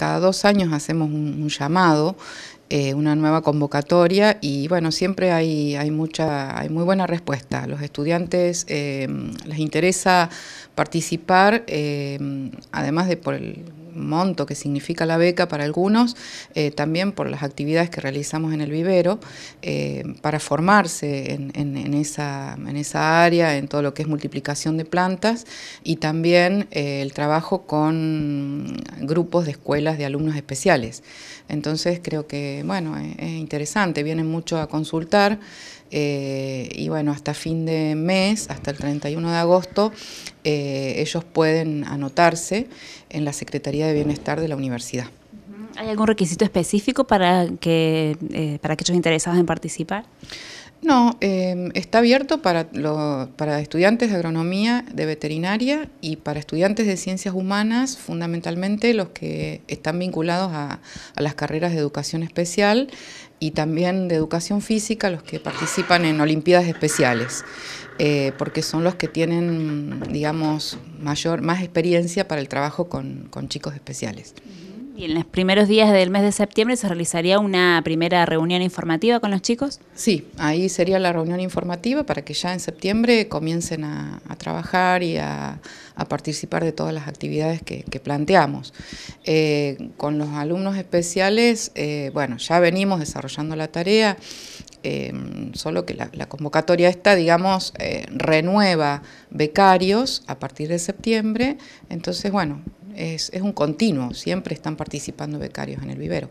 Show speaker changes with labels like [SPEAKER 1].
[SPEAKER 1] cada dos años hacemos un, llamado, eh, una nueva convocatoria y bueno, siempre hay, hay, mucha, hay muy buena respuesta. Los estudiantes eh, les interesa participar, eh, además de por el monto que significa la beca para algunos, eh, también por las actividades que realizamos en el vivero, eh, para formarse en, esa, en esa área, en todo lo que es multiplicación de plantas y también eh, el trabajo con grupos de escuelas de alumnos especiales. Entonces creo que, bueno, es, interesante, vienen mucho a consultar. y bueno, hasta fin de mes, hasta el 31 de agosto, eh, ellos pueden anotarse en la Secretaría de Bienestar de la universidad.
[SPEAKER 2] ¿Hay algún requisito específico para que, eh, para aquellos interesados en participar? No, em, está abierto para, para estudiantes de agronomía,
[SPEAKER 1] de veterinaria y para estudiantes de ciencias humanas, fundamentalmente los que están vinculados a, las carreras de educación especial y también de educación física, los que participan en Olimpiadas especiales, eh, porque son los que tienen,
[SPEAKER 2] digamos, mayor, más experiencia para el trabajo con chicos especiales. ¿Y en los primeros días del mes de septiembre se realizaría una primera reunión informativa con los chicos? Sí, ahí sería la reunión informativa para que ya en septiembre comiencen a, trabajar
[SPEAKER 1] y a, participar de todas las actividades que, planteamos. Eh, con los alumnos especiales, eh, bueno, ya venimos desarrollando la tarea, eh, solo que la, la, convocatoria esta, digamos, renueva becarios a partir de septiembre, entonces, bueno, es, es un continuo, siempre están participando becarios en el vivero.